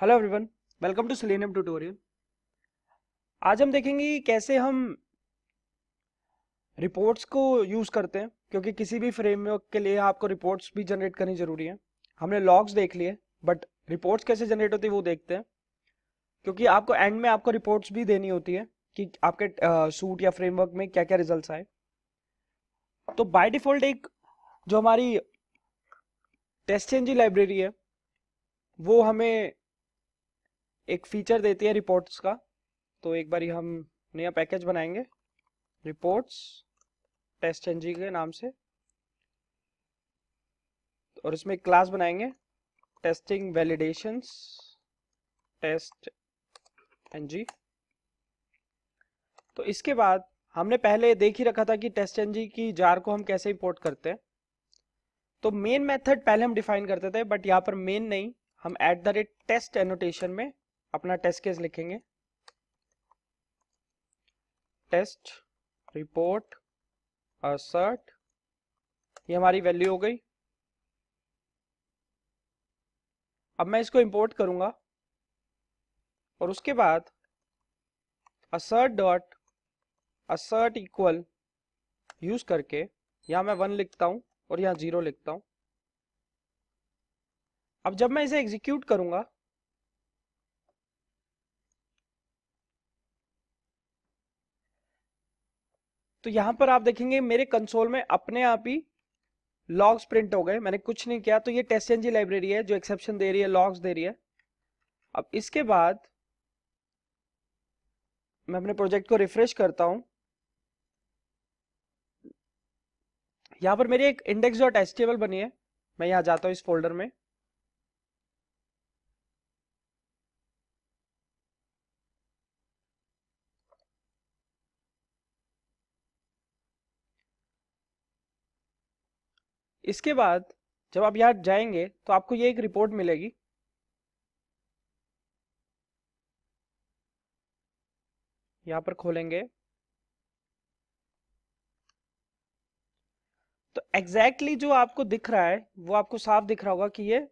hello everyone welcome to Selenium tutorial आज हम देखेंगे कैसे हम रिपोर्ट्स को यूज़ करते हैं क्योंकि किसी भी फ्रेमवर्क के लिए आपको रिपोर्ट्स भी जनरेट करनी ज़रूरी है हमने लॉग्स देख लिए बट रिपोर्ट्स कैसे जनरेट होती है वो देखते हैं क्योंकि आपको एंड में आपको रिपोर्ट्स भी देनी होती है कि आपके सूट या फ्रेमवर्क में क्या क्या रिजल्ट आए तो बाय डिफ़ॉल्ट एक जो हमारी टेस्ट एनजी लाइब्रेरी है वो हमें एक फीचर देती है रिपोर्ट्स का तो एक बार हम नया पैकेज बनाएंगे रिपोर्ट्स टेस्ट एनजी के नाम से और इसमें एक क्लास बनाएंगे टेस्टिंग वैलिडेशंस टेस्ट एनजी तो इसके बाद हमने पहले देख ही रखा था कि टेस्ट एनजी की जार को हम कैसे इंपोर्ट करते हैं तो मेन मेथड पहले हम डिफाइन करते थे बट यहाँ पर मेन नहीं हम at the rate test annotation में अपना टेस्ट केस लिखेंगे टेस्ट रिपोर्ट असर्ट ये हमारी वैल्यू हो गई अब मैं इसको इंपोर्ट करूंगा और उसके बाद assert dot assert equal use करके यहां मैं वन लिखता हूं और यहां जीरो लिखता हूं अब जब मैं इसे एग्जीक्यूट करूंगा तो यहां पर आप देखेंगे मेरे कंसोल में अपने आप ही लॉग्स प्रिंट हो गए मैंने कुछ नहीं किया तो ये टेस्ट एनजी लाइब्रेरी है जो एक्सेप्शन दे रही है लॉग्स दे रही है अब इसके बाद मैं अपने प्रोजेक्ट को रिफ्रेश करता हूं यहां पर मेरी एक इंडेक्स डॉट एस बनी है मैं यहां जाता हूं इस फोल्डर में इसके बाद जब आप यहाँ जाएंगे तो आपको ये एक रिपोर्ट मिलेगी यहाँ पर खोलेंगे तो एग्जैक्टली exactly जो आपको दिख रहा है वो आपको साफ दिख रहा होगा कि ये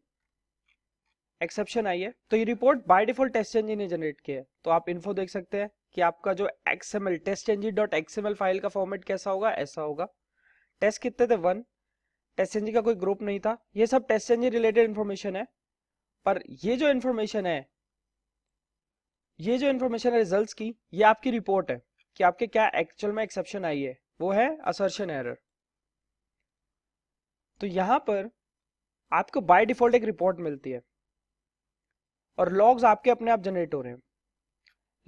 एक्सेप्शन आई है तो ये report by default test engine ने जनरेट किया है तो आप इन्फो देख सकते हैं कि आपका जो XML test engine dot XML file का फॉर्मेट कैसा होगा ऐसा होगा टेस्ट कितने थे वन टेस्ट एनजी का कोई ग्रुप नहीं था ये सब टेस्ट एनजी रिलेटेड इन्फॉर्मेशन है पर ये जो इन्फॉर्मेशन है ये जो इन्फॉर्मेशन है रिजल्ट्स की ये आपकी रिपोर्ट है कि आपके क्या एक्चुअल में एक्सेप्शन आई है वो है असर्शन एरर तो यहां पर आपको बाय डिफॉल्ट एक रिपोर्ट मिलती है और लॉग्स आपके अपने आप जनरेट हो रहे हैं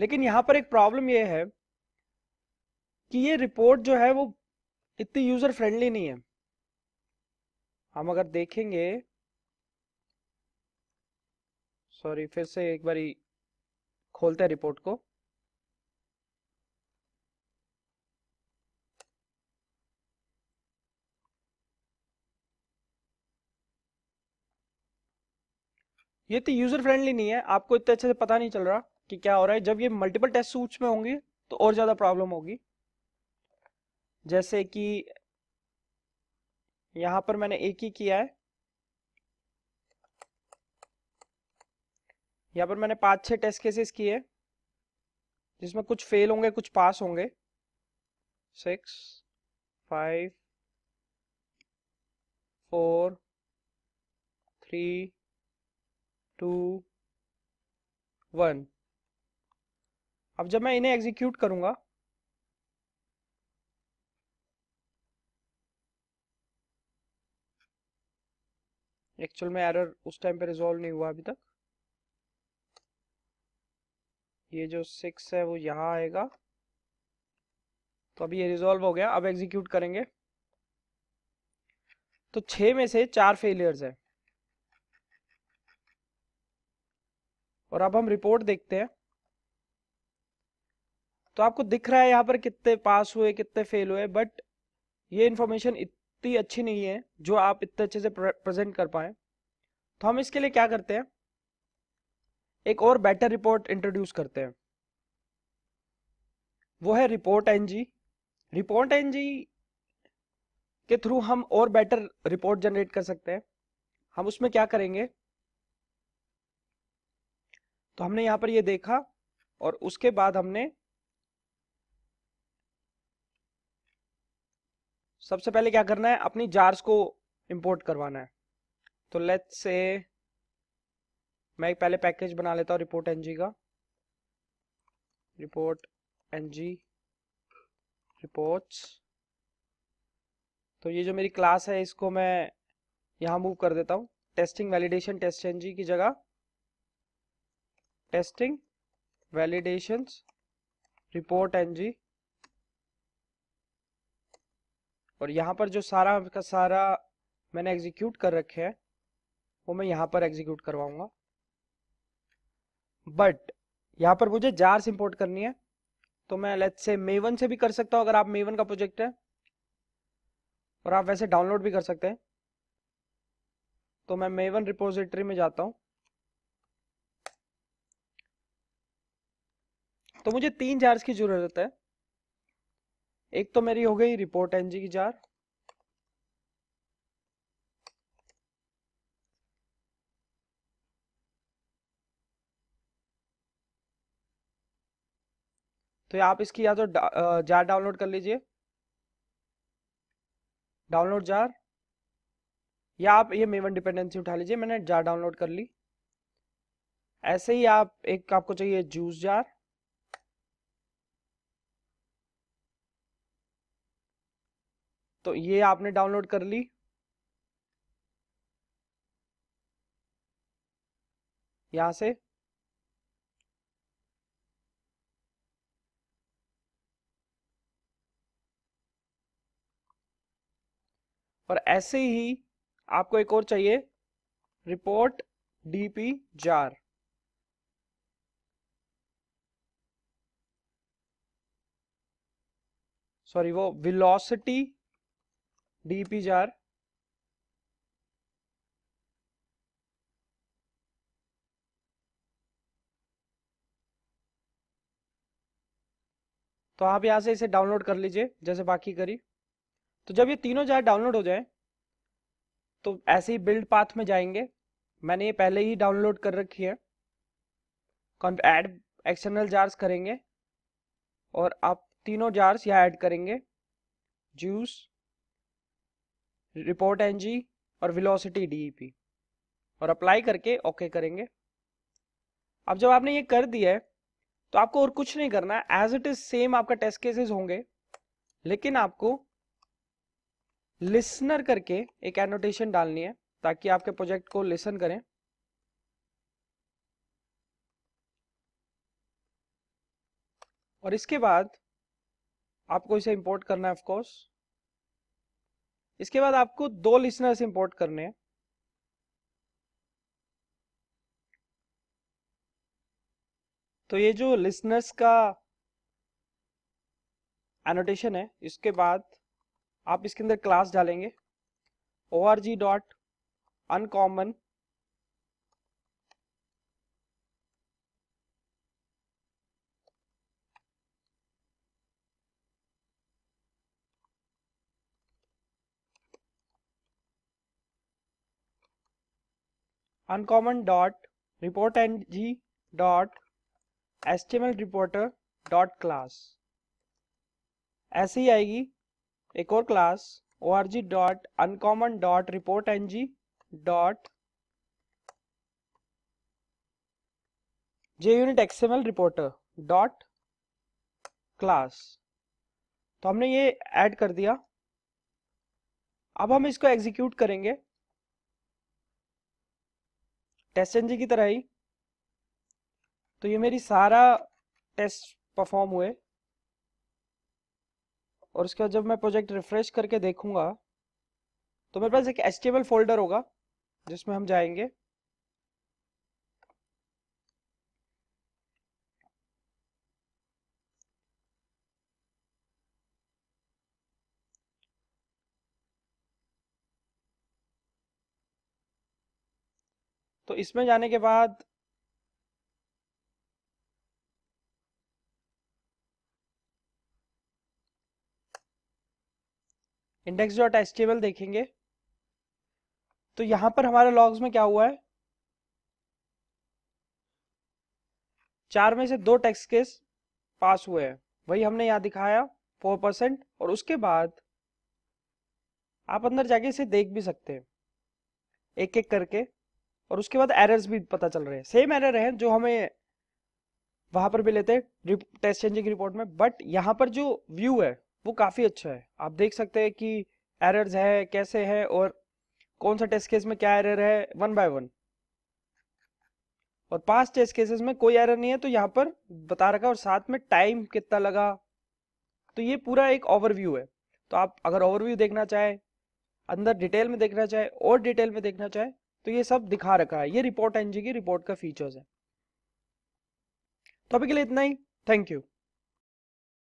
लेकिन यहां पर एक प्रॉब्लम यह है कि ये रिपोर्ट जो है वो इतनी यूजर फ्रेंडली नहीं है हम अगर देखेंगे सॉरी फिर से एक बारी खोलते हैं रिपोर्ट को ये तो यूजर फ्रेंडली नहीं है आपको इतने अच्छे से पता नहीं चल रहा कि क्या हो रहा है जब ये मल्टीपल टेस्ट सूच में होंगे तो और ज्यादा प्रॉब्लम होगी जैसे कि यहां पर मैंने एक ही किया है यहाँ पर मैंने पांच छह टेस्ट केसेस किए जिसमें कुछ फेल होंगे कुछ पास होंगे six five four three two one अब जब मैं इन्हें एग्जीक्यूट करूंगा एक्चुअल में एरर उस टाइम पे रिजोल्व नहीं हुआ अभी तक ये जो सिक्स है वो यहाँ आएगा तो अभी ये रिजॉल्व हो गया अब एग्जीक्यूट करेंगे तो छः में से चार फेलियर्स है और अब हम रिपोर्ट देखते हैं तो आपको दिख रहा है यहाँ पर कितने पास हुए कितने फेल हुए बट ये इन्फॉर्मेशन इतनी अच्छी नहीं है जो आप इतने अच्छे से प्रेजेंट कर पाए तो हम इसके लिए क्या करते हैं एक और बेटर रिपोर्ट इंट्रोड्यूस करते हैं वो है रिपोर्ट एनजी रिपोर्ट एनजी के थ्रू हम और बेटर रिपोर्ट जनरेट कर सकते हैं हम उसमें क्या करेंगे तो हमने यहां पर ये देखा और उसके बाद हमने सबसे पहले क्या करना है अपनी जार्स को इंपोर्ट करवाना है तो लेट्स से मैं पहले पैकेज बना लेता हूँ रिपोर्ट एनजी का रिपोर्ट एनजी रिपोर्ट्स तो ये जो मेरी क्लास है इसको मैं यहाँ मूव कर देता हूँ टेस्टिंग वैलिडेशन टेस्ट एनजी की जगह टेस्टिंग वैलिडेशन रिपोर्ट एनजी और यहाँ पर जो सारा का सारा मैंने एग्जीक्यूट कर रखे हैं वो मैं यहाँ पर एग्जीक्यूट करवाऊंगा बट यहाँ पर मुझे जार्स इंपोर्ट करनी है तो मैं लेट से मेवन से भी कर सकता हूँ अगर आप मेवन का प्रोजेक्ट है और आप वैसे डाउनलोड भी कर सकते हैं तो मैं मेवन रिपोजिटरी में जाता हूँ तो मुझे तीन जार्स की जरूरत है एक तो मेरी हो गई रिपोर्ट एनजी की जार तो आप इसकी या तो जार डाउनलोड कर लीजिए डाउनलोड जार या आप ये मेवन डिपेंडेंसी उठा लीजिए मैंने जार डाउनलोड कर ली ऐसे ही आप एक आपको चाहिए जूस जार तो ये आपने डाउनलोड कर ली यहां से पर ऐसे ही आपको एक और चाहिए रिपोर्ट डीपी जार सॉरी वो विलोसिटी डीपी जार तो आप यहां से इसे डाउनलोड कर लीजिए जैसे बाकी करी तो जब ये तीनों जार डाउनलोड हो जाए तो ऐसे ही बिल्ड पाथ में जाएंगे मैंने ये पहले ही डाउनलोड कर रखी है ऐड एक्सटर्नल जार्स करेंगे और आप तीनों जार्स यहाँ ऐड करेंगे जूस रिपोर्ट एनजी और वेलोसिटी डीईपी e और अप्लाई करके ओके करेंगे अब जब आपने ये कर दिया है तो आपको और कुछ नहीं करना एज इट इज सेम आपका टेस्ट केसेस होंगे लेकिन आपको लिसनर करके एक एनोटेशन डालनी है ताकि आपके प्रोजेक्ट को लिसन करें और इसके बाद आपको इसे इंपोर्ट करना है ऑफकोर्स इसके बाद आपको दो लिसनर्स इंपोर्ट करने हैं तो ये जो लिसनर्स का एनोटेशन है इसके बाद आप इसके अंदर क्लास डालेंगे O R G dot uncommon uncommon dot report and G dot estimate reporter dot class ऐसे ही आएगी एक और class O org dot uncommon dot report dot J unit XML reporter dot class तो हमने ये ऐड कर दिया अब हम इसको एग्जीक्यूट करेंगे टेस्ट एनजी की तरह ही तो ये मेरी सारा टेस्ट परफॉर्म हुए और उसके बाद जब मैं प्रोजेक्ट रिफ्रेश करके देखूंगा तो मेरे पास एक एस फोल्डर होगा जिसमें हम जाएंगे तो इसमें जाने के बाद इंडेक्स डॉट एस टेबल देखेंगे तो यहां पर हमारे लॉग्स में क्या हुआ है चार में से दो टैक्स केस पास हुए हैं वही हमने यहां दिखाया फोर परसेंट और उसके बाद आप अंदर जाके इसे देख भी सकते हैं एक एक करके और उसके बाद एरर्स भी पता चल रहे हैं सेम एरर हैं जो हमें वहां पर भी लेते हैं टेस्ट चेंजिंग रिपोर्ट में बट यहां पर जो व्यू है वो काफ़ी अच्छा है आप देख सकते हैं कि एरर्स है कैसे है और कौन सा टेस्ट केस में क्या एरर है वन बाय वन और पांच टेस्ट केसेस में कोई एरर नहीं है तो यहाँ पर बता रखा और साथ में टाइम कितना लगा तो ये पूरा एक ओवरव्यू है तो आप अगर ओवरव्यू देखना चाहे अंदर डिटेल में देखना चाहे और डिटेल में देखना चाहे तो ये सब दिखा रखा है ये रिपोर्ट एनजी की रिपोर्ट का फीचर्स है तो अभी के लिए इतना ही थैंक यू